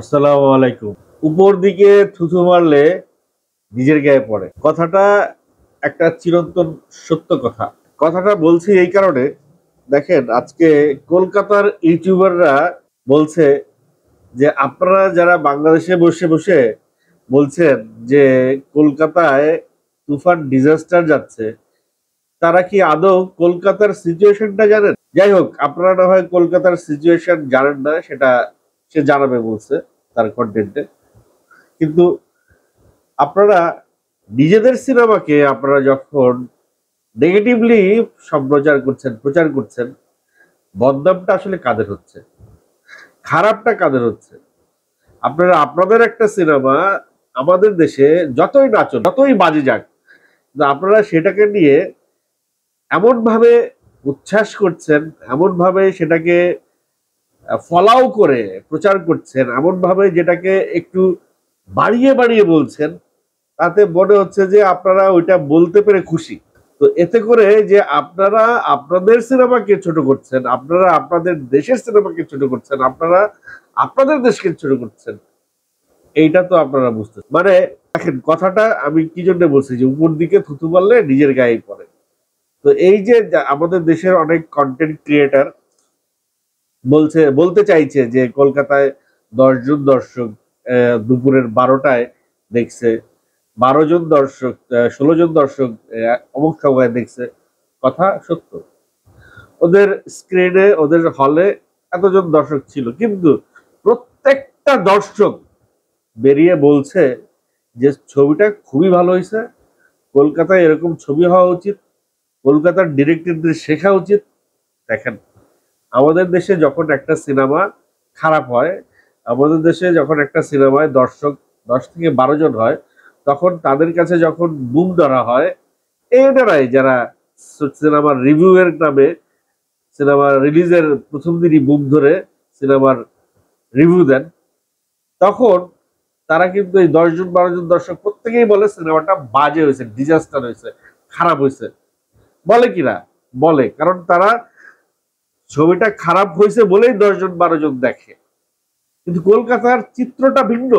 আসসালামু আলাইকুম উপর দিকে থুথু মারলে নিজের গায়ে পড়ে কথাটা একটা চিরন্তন সত্য কথা কথাটা বলছি এই কারণে দেখেন আজকে কলকাতার ইউটিউবাররা বলছে যে আপনারা যারা বাংলাদেশে বসে বসে বলছেন যে কলকাতায় তুফান ডিজাস্টার যাচ্ছে তারা কি আদৌ কলকাতার সিচুয়েশনটা জানেন যাই হোক আপনারা না হয় কলকাতার সিচুয়েশন জানেন না সেটা সে জানাবে বলছে তার কন্টেন্টে কিন্তু আপনারা নিজেদের সিনেমাকে আপনারা যখন নেগেটিভলি সম্প্রচার করছেন প্রচার করছেন বদনামটা আসলে কাদের হচ্ছে খারাপটা কাদের হচ্ছে আপনারা আপনাদের একটা সিনেমা আমাদের দেশে যতই নাচন যতই বাজে যাক আপনারা সেটাকে নিয়ে এমনভাবে উচ্ছ্বাস করছেন এমনভাবে সেটাকে ফলাও করে প্রচার করছেন এমনভাবে যেটাকে একটু বাড়িয়ে বাড়িয়ে বলছেন তাতে মনে হচ্ছে যে আপনারা ওইটা বলতে পেরে খুশি তো এতে করে যে আপনারা আপনাদের সিনেমাকে ছোট করছেন আপনারা আপনাদের দেশের সিনেমাকে ছোট করছেন আপনারা আপনাদের দেশকে ছোট করছেন এইটা তো আপনারা বুঝতে মানে দেখেন কথাটা আমি কি জন্য বলছি যে উপর দিকে থুতু মারলে নিজের গায়ে পড়ে তো এই যে আমাদের দেশের অনেক কন্টেন্ট ক্রিয়েটার বলছে বলতে চাইছে যে কলকাতায় দশজন দর্শক দুপুরের বারোটায় দেখছে বারো জন দর্শক ষোলো জন দর্শক অমুক সময় দেখছে কথা সত্য ওদের স্ক্রিনে ওদের হলে এতজন দর্শক ছিল কিন্তু প্রত্যেকটা দর্শক বেরিয়ে বলছে যে ছবিটা খুবই ভালো হয়েছে কলকাতায় এরকম ছবি হওয়া উচিত কলকাতার ডিরেক্টরদের শেখা উচিত দেখেন আমাদের দেশে যখন একটা সিনেমা খারাপ হয় আমাদের দেশে যখন একটা সিনেমায় দর্শক দশ থেকে বারো জন হয় তখন তাদের কাছে যখন বুম ধরা হয় এইটারাই যারা সিনেমার রিভিউয়ের নামে সিনেমার রিলিজের প্রথম দিনই বুম ধরে সিনেমার রিভিউ দেন তখন তারা কিন্তু এই দশজন বারো জন দর্শক প্রত্যেকেই বলে সিনেমাটা বাজে হয়েছে ডিজাস্টার হয়েছে খারাপ হয়েছে বলে কিনা বলে কারণ তারা ছবিটা খারাপ হয়েছে বলেই দশজন বারো জন দেখে কিন্তু কলকাতার চিত্রটা ভিন্ন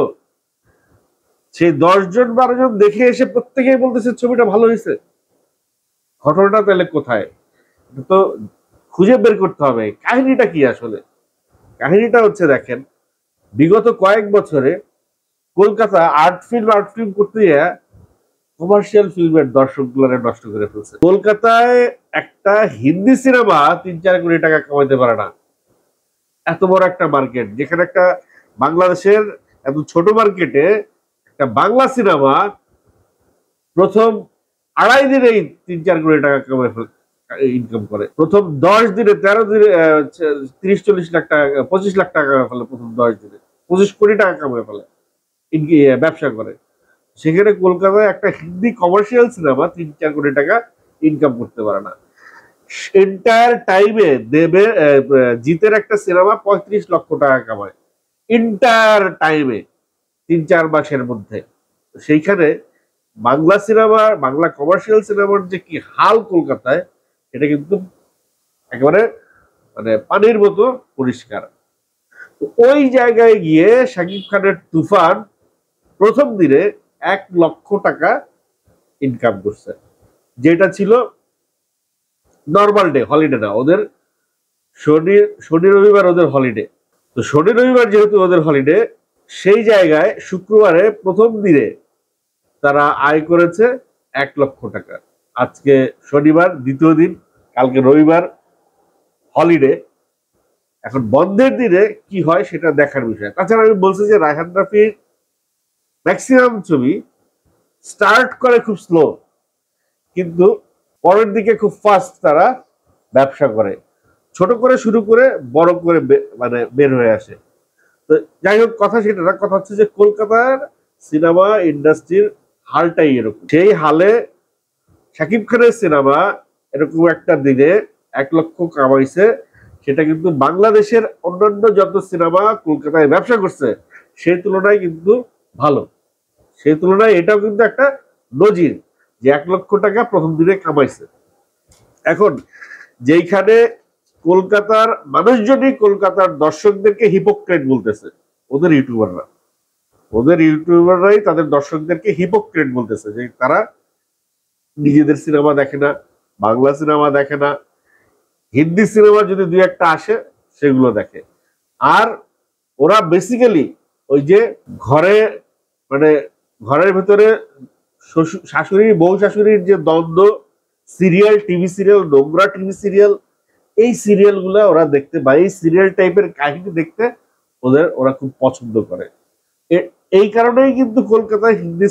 সেই দশজন বারো জন দেখে এসে প্রত্যেকেই বলতেছে ছবিটা ভালো হয়েছে ঘটনাটা তাহলে কোথায় তো খুঁজে বের করতে হবে কাহিনীটা কি আসলে কাহিনীটা হচ্ছে দেখেন বিগত কয়েক বছরে Kolkata art film art film করতে কমার্শিয়াল ফিল্মের দর্শকগুলোরে নষ্ট করে ফেলছে কলকাতায় একটা হিন্দি সিনেমা তিন চার কোটি টাকা কামাইতে পারে না এত বড় একটা মার্কেট যেখানে একটা বাংলাদেশের এত ছোট মার্কেটে একটা বাংলা সিনেমা প্রথম আড়াই দিনেই তিন চার কোটি টাকা কামাই ইনকাম করে প্রথম দশ দিনে তেরো দিনে তিরিশ চল্লিশ লাখ টাকা পঁচিশ লাখ টাকা কামাই ফেলে প্রথম দশ দিনে পঁচিশ কোটি টাকা কামাই ফেলে ইয়ে, ব্যবসা করে সেখানে কলকাতায় একটা হিন্দি কমার্শিয়াল সিনেমা তিন চার কোটি টাকা ইনকাম করতে পারে না এন্টায়ার টাইমে দেবে জিতের একটা সিনেমা পঁয়ত্রিশ লক্ষ টাকা কামায় এন্টায়ার টাইমে তিন চার মাসের মধ্যে সেইখানে বাংলা সিনেমা বাংলা কমার্শিয়াল সিনেমার যে কি হাল কলকাতায় এটা কিন্তু একেবারে মানে পানির মতো পরিষ্কার ওই জায়গায় গিয়ে শাকিব খানের তুফান প্রথম দিনে এক লক্ষ টাকা ইনকাম করছে যেটা ছিল নর্মাল ডে হলিডে না ওদের শনি শনি রবিবার ওদের হলিডে তো শনি রবিবার যেহেতু ওদের হলিডে সেই জায়গায় শুক্রবারে প্রথম দিনে তারা আয় করেছে এক লক্ষ টাকা আজকে শনিবার দ্বিতীয় দিন কালকে রবিবার হলিডে এখন বন্ধের দিনে কি হয় সেটা দেখার বিষয় তাছাড়া আমি বলছি যে রায়হান রাফির ম্যাক্সিমাম ছবি স্টার্ট করে খুব স্লো কিন্তু পরের দিকে খুব ফাস্ট তারা ব্যবসা করে ছোট করে শুরু করে বড় করে মানে বের হয়ে আসে তো যাই হোক কথা সেটা না কথা হচ্ছে যে কলকাতার সিনেমা ইন্ডাস্ট্রির হালটাই এরকম সেই হালে শাকিব খানের সিনেমা এরকম একটা দিনে এক লক্ষ কামাইছে সেটা কিন্তু বাংলাদেশের অন্যান্য যত সিনেমা কলকাতায় ব্যবসা করছে সেই তুলনায় কিন্তু ভালো সেই তুলনায় এটাও কিন্তু একটা নজির যে এক লক্ষ টাকা প্রথম দিনে কামাইছে এখন যেইখানে কলকাতার মানুষজনই কলকাতার দর্শকদেরকে হিপোক্রেট বলতেছে ওদের ইউটিউবাররা ওদের ইউটিউবাররাই তাদের দর্শকদেরকে হিপোক্রেট বলতেছে যে তারা নিজেদের সিনেমা দেখে না বাংলা সিনেমা দেখে না হিন্দি সিনেমা যদি দুই একটা আসে সেগুলো দেখে আর ওরা বেসিক্যালি ওই যে ঘরে মানে ঘরের ভেতরে শাশুড়ি বউ শাশুড়ির যে দ্বন্দ্ব সিরিয়াল টিভি সিরিয়াল নোংরা টিভি সিরিয়াল এই সিরিয়ালগুলো ওরা দেখতে বা এই সিরিয়াল টাইপের কাহিনী দেখতে ওদের ওরা খুব পছন্দ করে এই কারণেই কিন্তু কলকাতায় হিন্দি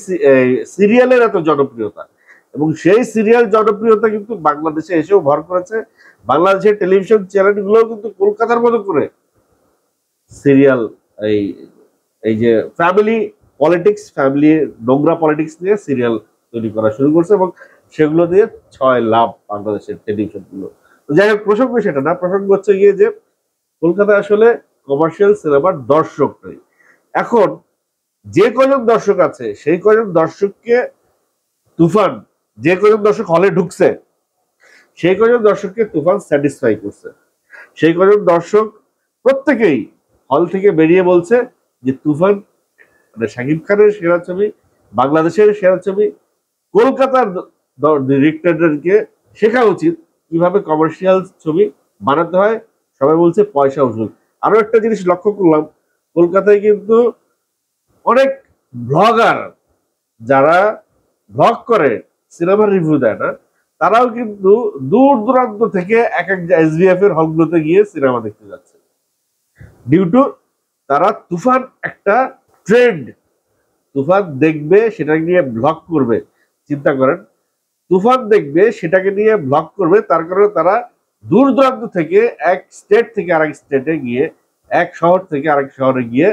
সিরিয়ালের এত জনপ্রিয়তা এবং সেই সিরিয়াল জনপ্রিয়তা কিন্তু বাংলাদেশে এসেও ভর করেছে বাংলাদেশের টেলিভিশন চ্যানেলগুলোও কিন্তু কলকাতার মতো করে সিরিয়াল এই এই যে ফ্যামিলি পলিটিক্স ফ্যামিলির নোংরা পলিটিক্স নিয়ে সিরিয়াল তৈরি করা শুরু করছে এবং সেগুলো দিয়ে ছয় লাভ বাংলাদেশের টেলিভিশনগুলো যাই হোক প্রসঙ্গ সেটা না প্রসঙ্গ হচ্ছে গিয়ে যে কলকাতায় আসলে কমার্শিয়াল সিনেমার দর্শক নেই এখন যে কজন দর্শক আছে সেই কজন দর্শককে তুফান যে কজন দর্শক হলে ঢুকছে সেই কজন দর্শককে তুফান স্যাটিসফাই করছে সেই কজন দর্শক প্রত্যেকেই হল থেকে বেরিয়ে বলছে যে তুফান মানে শাকিব খানের সেরা ছবি বাংলাদেশের সেরা ছবি কলকাতার ডিরেক্টরদেরকে শেখা উচিত কিভাবে কমার্শিয়াল ছবি বানাতে হয় সবাই বলছে পয়সা উসুল আরো একটা জিনিস লক্ষ্য করলাম কলকাতায় কিন্তু অনেক ব্লগার যারা ব্লগ করে সিনেমার রিভিউ দেয় না তারাও কিন্তু দূর দূরান্ত থেকে এক এক এসবিএফ এর হলগুলোতে গিয়ে সিনেমা দেখতে যাচ্ছে ডিউ টু তারা তুফান একটা ট্রেন্ড তুফান দেখবে সেটাকে নিয়ে ব্লক করবে চিন্তা করেন তুফান দেখবে সেটাকে নিয়ে ব্লক করবে তার কারণে তারা দূর দূরান্ত থেকে এক স্টেট থেকে আরেক স্টেটে গিয়ে এক শহর থেকে আরেক শহরে গিয়ে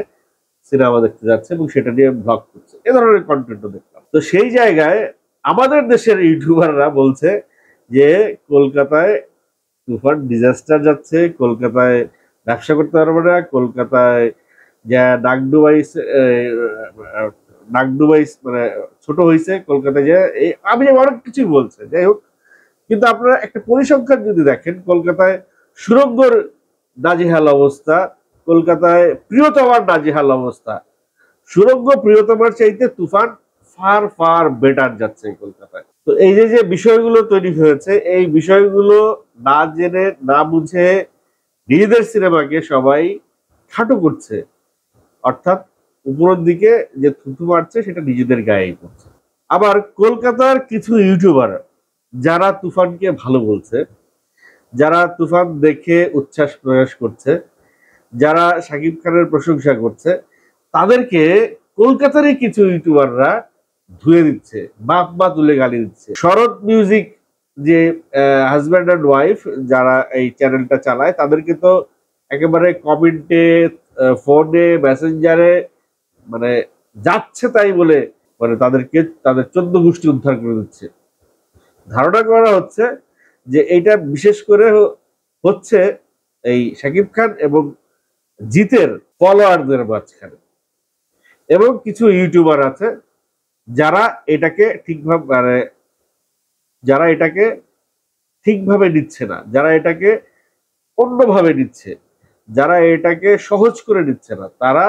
সিনেমা দেখতে যাচ্ছে এবং সেটা নিয়ে ভ্লগ করছে এ ধরনের কন্টেন্টও দেখলাম তো সেই জায়গায় আমাদের দেশের ইউটিউবাররা বলছে যে কলকাতায় তুফান ডিজাস্টার যাচ্ছে কলকাতায় ব্যবসা করতে পারবে না কলকাতায় যে মানে ছোট হয়েছে কলকাতায় যে এই আমি অনেক কিছুই বলছে যাই হোক কিন্তু আপনারা একটা পরিসংখ্যান যদি দেখেন কলকাতায় সুরঙ্গর নাজিহাল অবস্থা কলকাতায় প্রিয়তমার নাজিহাল অবস্থা সুরঙ্গ প্রিয়তমার চাইতে তুফান ফার ফার বেটার যাচ্ছে কলকাতায় তো এই যে যে বিষয়গুলো তৈরি হয়েছে এই বিষয়গুলো না জেনে না বুঝে নিজেদের সিনেমাকে সবাই খাটো করছে অর্থাৎ উপরের দিকে যে থুতু মারছে সেটা নিজেদের গায়েই পড়ছে আবার কলকাতার কিছু ইউটিউবার যারা তুফানকে ভালো বলছে যারা তুফান দেখে উচ্ছ্বাস প্রকাশ করছে যারা সাকিব খানের প্রশংসা করছে তাদেরকে কলকাতারই কিছু ইউটিউবাররা ধুয়ে দিচ্ছে বাপ বা তুলে গালি দিচ্ছে শরৎ মিউজিক যে হাজব্যান্ড অ্যান্ড ওয়াইফ যারা এই চ্যানেলটা চালায় তাদেরকে তো একেবারে কমেন্টে ফোনে মেসেঞ্জারে মানে যাচ্ছে তাই বলে মানে তাদেরকে তাদের চোদ্দ গোষ্ঠী উদ্ধার করে দিচ্ছে ধারণা করা হচ্ছে যে এইটা বিশেষ করে হচ্ছে এই শাকিব খান এবং জিতের ফলোয়ারদের মাঝখানে এবং কিছু ইউটিউবার আছে যারা এটাকে ঠিকভাবে মানে যারা এটাকে ঠিকভাবে নিচ্ছে না যারা এটাকে অন্যভাবে নিচ্ছে যারা এটাকে সহজ করে নিচ্ছে না তারা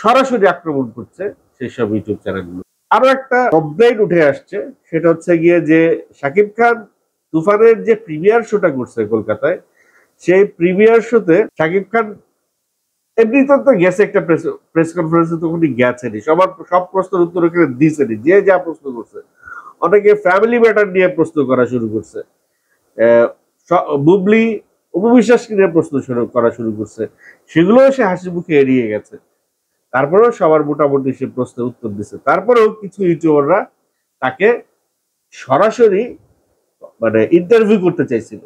সরাসরি আক্রমণ করছে সেই ইউটিউব চ্যানেলগুলো আরো একটা কমপ্লেন উঠে আসছে সেটা হচ্ছে গিয়ে যে শাকিব খান তুফানের যে প্রিমিয়ার শোটা করছে কলকাতায় সেই প্রিমিয়ার শোতে শাকিব খান এমনি তো তো গেছে একটা প্রেস প্রেস কনফারেন্সে তো উনি গেছেনি সবার সব প্রশ্নের উত্তর ওখানে দিয়েছেনি যে যা প্রশ্ন করছে অনেকে ফ্যামিলি ম্যাটার নিয়ে প্রশ্ন করা শুরু করছে বুবলি অপবিশ্বাসকে নিয়ে প্রশ্ন শুরু করা শুরু করছে সেগুলো সে হাসি মুখে এড়িয়ে গেছে তারপরেও সবার মোটামুটি সে প্রশ্নের উত্তর দিছে তারপরেও কিছু ইউটিউবাররা তাকে সরাসরি মানে ইন্টারভিউ করতে চাইছিল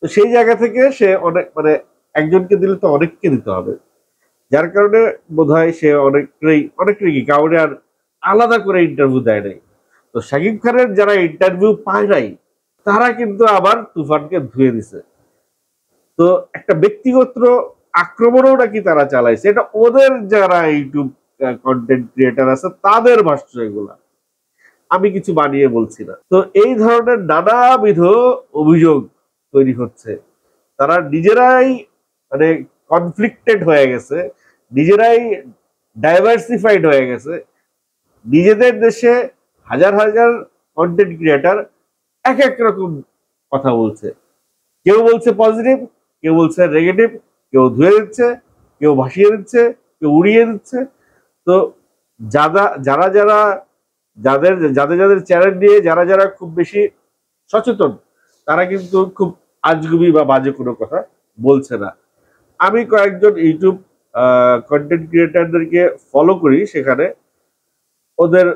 তো সেই জায়গা থেকে সে অনেক মানে একজনকে দিলে তো অনেককে দিতে হবে যার কারণে বোধ হয় সে অনেকটাই অনেকটাই কি কাউরে আর আলাদা করে ইন্টারভিউ দেয় নাই তো শাকিব খানের যারা ইন্টারভিউ পায় নাই তারা কিন্তু আবার তুফানকে ধুয়ে দিছে তো একটা ব্যক্তিগত আক্রমণও নাকি তারা চালাইছে এটা ওদের যারা ইউটিউব কন্টেন্ট ক্রিয়েটার আছে তাদের ভাষ্য এগুলা আমি কিছু বানিয়ে বলছি না তো এই ধরনের নানাবিধ অভিযোগ তৈরি হচ্ছে তারা নিজেরাই মানে কনফ্লিক্টেড হয়ে গেছে নিজেরাই ডাইভার্সিফাইড হয়ে গেছে নিজেদের দেশে হাজার হাজার কন্টেন্ট ক্রিয়েটার এক এক রকম কথা বলছে কেউ বলছে পজিটিভ কেউ বলছে নেগেটিভ কেউ ধুয়ে দিচ্ছে কেউ ভাসিয়ে দিচ্ছে কেউ উড়িয়ে দিচ্ছে তো যারা যারা যারা যাদের যাদের যাদের চ্যানেল নিয়ে যারা যারা খুব বেশি সচেতন তারা কিন্তু খুব আজগুবি বা বাজে কোনো কথা বলছে না আমি কয়েকজন ইউটিউব কন্টেন্ট ক্রিয়েটারদেরকে ফলো করি সেখানে ওদের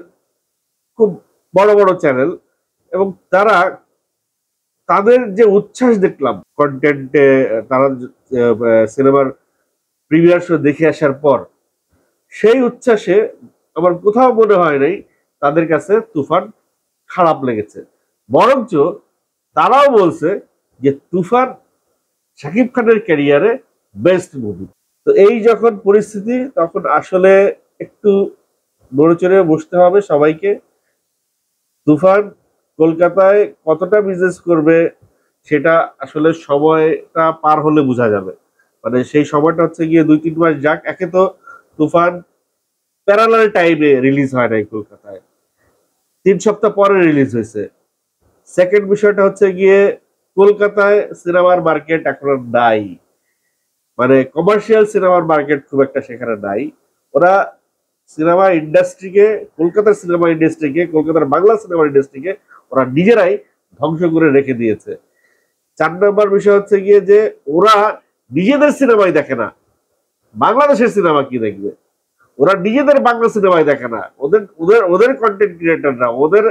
খুব বড় বড় চ্যানেল এবং তারা তাদের যে উচ্ছ্বাস দেখলাম কন্টেন্টে তারা সিনেমার প্রিমিয়ার শো দেখে আসার পর সেই উচ্ছ্বাসে আমার কোথাও মনে হয় নাই তাদের কাছে তুফান খারাপ লেগেছে বরঞ্চ তারাও বলছে যে তুফান শাকিব খানের ক্যারিয়ারে বেস্ট মুভি তো এই যখন পরিস্থিতি তখন আসলে একটু চড়ে বসতে হবে সবাইকে তুফান কলকাতায় কতটা বিজনেস করবে সেটা আসলে সময়টা পার হলে বোঝা যাবে মানে সেই সময়টা হচ্ছে গিয়ে দুই তিন মাস যাক একে তো তুফান প্যারালাল টাইমে রিলিজ হয় নাই কলকাতায় তিন সপ্তাহ পরে রিলিজ হয়েছে সেকেন্ড বিষয়টা হচ্ছে গিয়ে কলকাতায় সিনেমার মার্কেট এখন নাই মানে কমার্শিয়াল সিনেমার মার্কেট খুব একটা সেখানে নাই ওরা সিনেমা ইন্ডাস্ট্রিকে কলকাতার সিনেমা ইন্ডাস্ট্রিকে কলকাতার বাংলা সিনেমা ইন্ডাস্ট্রিকে ওরা নিজেরাই ধ্বংস করে রেখে দিয়েছে চার নম্বর বিষয় হচ্ছে গিয়ে যে ওরা নিজেদের সিনেমাই দেখে না বাংলাদেশের সিনেমা কি দেখবে ওরা নিজেদের বাংলা সিনেমাই দেখে না ওদের ওদের ওদের কন্টেন্ট ক্রিয়েটাররা ওদের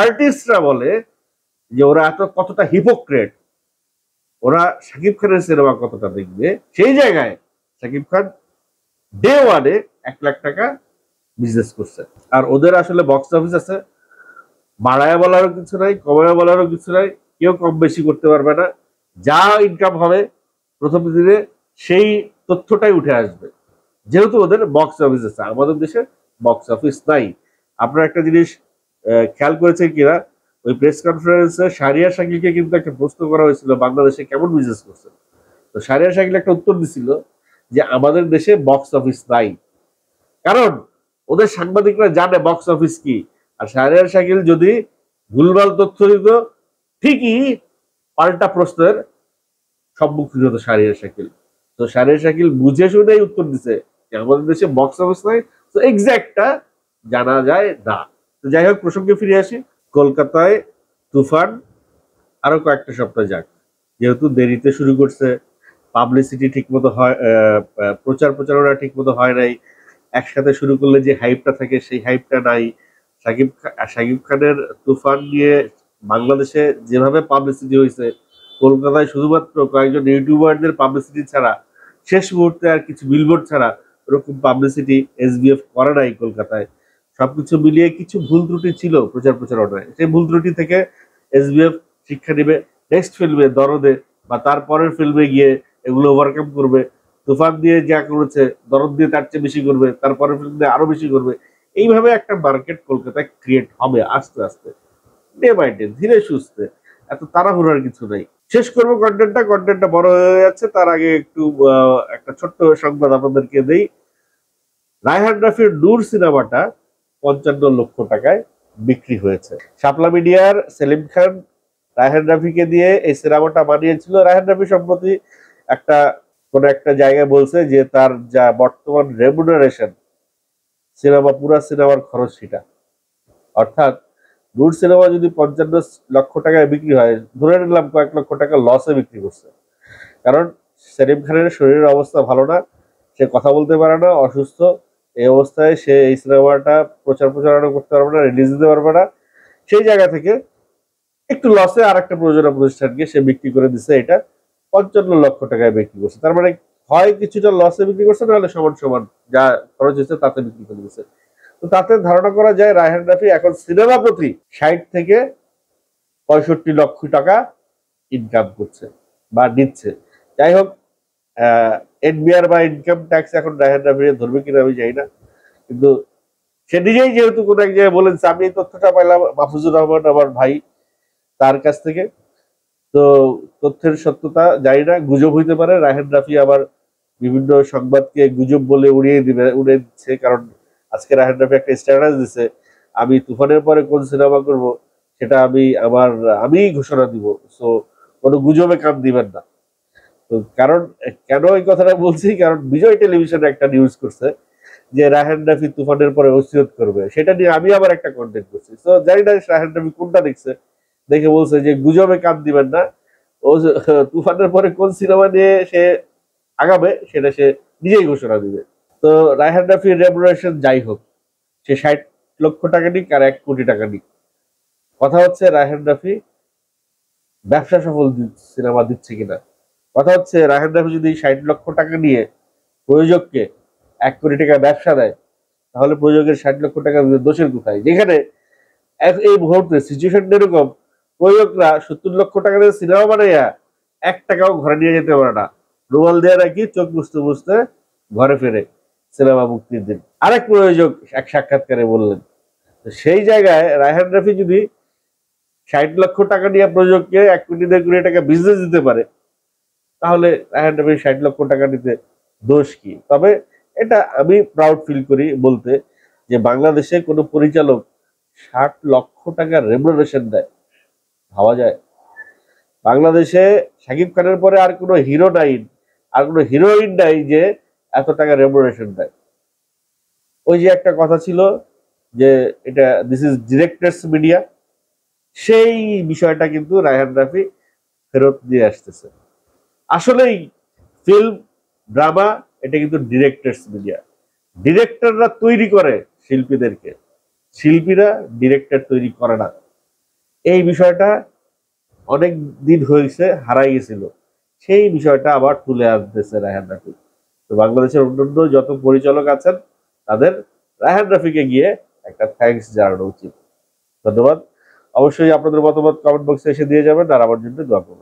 আর্টিস্টরা বলে যে ওরা এত কতটা হিপোক্রেট ওরা শাকিব খানের সিনেমা কতটা দেখবে সেই জায়গায় শাকিব খান ডে ওয়ানে এক লাখ টাকা বিজনেস করছে আর ওদের আসলে বক্স অফিস আছে বাড়ায় বলারও কিছু নাই কমায়া বলারও কিছু নাই কেউ কম বেশি করতে পারবে না যা ইনকাম হবে প্রথম দিনে সেই তথ্যটাই উঠে আসবে যেহেতু ওদের বক্স অফিস আছে আমাদের দেশে বক্স অফিস নাই আপনারা একটা জিনিস খেয়াল করেছেন কিনা ওই প্রেস কনফারেন্সে সারিয়া শাকিলকে কিন্তু একটা প্রশ্ন করা হয়েছিল বাংলাদেশে কেমন বিজনেস করছে তো সারিয়া শাকিল একটা উত্তর দিছিল যে আমাদের দেশে বক্স অফিস নাই কারণ ওদের সাংবাদিকরা জানে বক্স অফিস কি আর শাহরিয়ার শাকিল যদি ভুলভাল তথ্য দিত ঠিকই পাল্টা প্রশ্নের সম্মুখীন হতো শাহরিয়ার শাকিল তো শাহরিয়ার শাকিল বুঝে শুনেই উত্তর দিছে আমাদের দেশে বক্স অফিস নাই তো এক্স্যাক্টটা জানা যায় না তো যাই হোক প্রসঙ্গে ফিরে আসি কলকাতায় তুফান আরো কয়েকটা সপ্তাহ যাক যেহেতু দেরিতে শুরু করছে পাবলিসিটি ঠিকমতো হয় প্রচার প্রচারণা ঠিকমতো হয় নাই একসাথে শুরু করলে যে হাইপটা থাকে সেই হাইপটা নাই সাকিব সাকিব খানের তুফান নিয়ে বাংলাদেশে যেভাবে পাবলিসিটি হয়েছে কলকাতায় শুধুমাত্র কয়েকজন ইউটিউবারদের পাবলিসিটি ছাড়া শেষ মুহূর্তে আর কিছু বিলবোর্ড ছাড়া ওরকম পাবলিসিটি এসবিএফ করে নাই কলকাতায় সবকিছু মিলিয়ে কিছু ভুল ত্রুটি ছিল প্রচার প্রচারণায় সেই ভুল ত্রুটি থেকে এসবিএফ শিক্ষা নেবে নেক্সট ফিল্মে দরদে বা তারপরের ফিল্মে গিয়ে এগুলো ওভারকাম করবে তুফান দিয়ে যা করেছে দরদ দিয়ে তার চেয়ে বেশি করবে তারপরের ফিল্ম দিয়ে আরো বেশি করবে এইভাবে একটা মার্কেট কলকাতায় ক্রিয়েট হবে আস্তে আস্তে ডে বাই ডে ধীরে সুস্থে এত তাড়াহুড়ার কিছু নাই শেষ করবো কন্টেন্টটা কন্টেন্টটা বড় হয়ে যাচ্ছে তার আগে একটু একটা ছোট্ট সংবাদ আপনাদেরকে দেই রায়হান রাফির নূর সিনেমাটা পঞ্চান্ন লক্ষ টাকায় বিক্রি হয়েছে শাপলা মিডিয়ার সেলিম খান রায়হান রাফিকে দিয়ে এই সিনেমাটা বানিয়েছিল রায়হান রাফি সম্প্রতি একটা কোন একটা জায়গায় বলছে যে তার যা বর্তমান রেমুনারেশন সিনেমা পুরা সিনেমার খরচ সেটা অর্থাৎ রুট সিনেমা যদি পঞ্চান্ন লক্ষ টাকায় বিক্রি হয় ধরে নিলাম কয়েক লক্ষ টাকা লসে বিক্রি করছে কারণ সেলিম খানের শরীরের অবস্থা ভালো না সে কথা বলতে পারে না অসুস্থ এই অবস্থায় সে এই সিনেমাটা প্রচার প্রচারণা করতে পারবে না রিলিজ দিতে পারবে না সেই জায়গা থেকে একটু লসে আর একটা প্রযোজনা প্রতিষ্ঠানকে সে বিক্রি করে দিছে এটা পঞ্চান্ন লক্ষ টাকায় বিক্রি করছে তার মানে হয় কিছুটা লসে বিক্রি করছে নাহলে সমান সমান যা খরচ হয়েছে তাতে বিক্রি করে দিচ্ছে তো তাতে ধারণা করা যায় রায়হান রাফি এখন সিনেমা প্রতি ষাট থেকে পঁয়ষট্টি লক্ষ টাকা ইনকাম করছে বা নিচ্ছে যাই হোক এনবিআর বা ইনকাম ট্যাক্স এখন রায়হান রাফি ধরবে কিনা আমি জানি না কিন্তু সে নিজেই যেহেতু কোনো এক জায়গায় বলেন আমি এই তথ্যটা পাইলাম মাহফুজুর রহমান আমার ভাই তার কাছ থেকে তো তথ্যের সত্যতা যাই না গুজব হইতে পারে রায়হান রাফি আবার বিভিন্ন সংবাদকে গুজব বলে উড়িয়ে দিবে উড়িয়ে দিচ্ছে কারণ আজকে রাহের নাফি একটা স্ট্যাটাস দিছে আমি তুফানের পরে কোন সিনেমা করব সেটা আমি আমার আমি ঘোষণা দিব সো কোনো গুজবে কাম দিবেন না তো কারণ কেন এই কথাটা বলছি কারণ বিজয় টেলিভিশনে একটা নিউজ করছে যে রাহেন রাফি তুফানের পরে ওসিয়ত করবে সেটা নিয়ে আমি আবার একটা কন্টেন্ট করছি তো জানি না রাহেন রাফি কোনটা দেখছে দেখে বলছে যে গুজবে কাম দিবেন না ও তুফানের পরে কোন সিনেমা নিয়ে সে আগাবে সেটা সে নিজেই ঘোষণা দিবে তো রায়হান রাফির রেমুনারেশন যাই হোক সে ষাট লক্ষ টাকা নিক আর এক কোটি টাকা নিক কথা হচ্ছে রায়হান রাফি ব্যবসা সফল সিনেমা দিচ্ছে কিনা কথা হচ্ছে রায়হান রাফি যদি ষাট লক্ষ টাকা নিয়ে প্রযোজককে এক কোটি টাকা ব্যবসা দেয় তাহলে প্রযোজকের ষাট লক্ষ টাকা দোষের কোথায় যেখানে এই মুহূর্তে সিচুয়েশন এরকম প্রযোজকরা সত্তর লক্ষ টাকা দিয়ে সিনেমা বানাইয়া এক টাকাও ঘরে নিয়ে যেতে পারে না রুমাল দিয়ে রাখি চোখ বুঝতে বুঝতে ঘরে ফেরে সিনেমা মুক্তির দিন আরেক প্রয়োজক এক সাক্ষাৎকারে বললেন সেই জায়গায় রায়হান রাফি যদি ষাট লক্ষ টাকা নিয়ে প্রযোজককে এক কোটি দেড় কোটি টাকা বিজনেস দিতে পারে তাহলে রায়হান রাফি ষাট লক্ষ টাকা নিতে দোষ কি তবে এটা আমি প্রাউড ফিল করি বলতে যে বাংলাদেশে কোনো পরিচালক ষাট লক্ষ টাকার রেমুনারেশন দেয় ভাবা যায় বাংলাদেশে শাকিব খানের পরে আর কোনো হিরো নাইন আর কোনো হিরোইন নাই যে এত টাকা রেমোরেশন দেয় ওই যে একটা কথা ছিল যে এটা দিস ইজ ডিরেক্টার্স মিডিয়া সেই বিষয়টা কিন্তু রায়হান রাফি ফেরত নিয়ে আসতেছে আসলেই ফিল্ম ড্রামা এটা কিন্তু ডিরেক্টার্স মিডিয়া ডিরেক্টররা তৈরি করে শিল্পীদেরকে শিল্পীরা ডিরেক্টর তৈরি করে না এই বিষয়টা অনেক দিন হয়েছে হারাই গেছিল সেই বিষয়টা আবার তুলে আসতেছে রায়হান রাফিক তো বাংলাদেশের অন্যান্য যত পরিচালক আছেন তাদের রায়হান রাফিকে গিয়ে একটা থ্যাংকস জানানো উচিত ধন্যবাদ অবশ্যই আপনাদের মতামত কমেন্ট বক্সে এসে দিয়ে যাবেন আর আমার জন্য দোয়া করবেন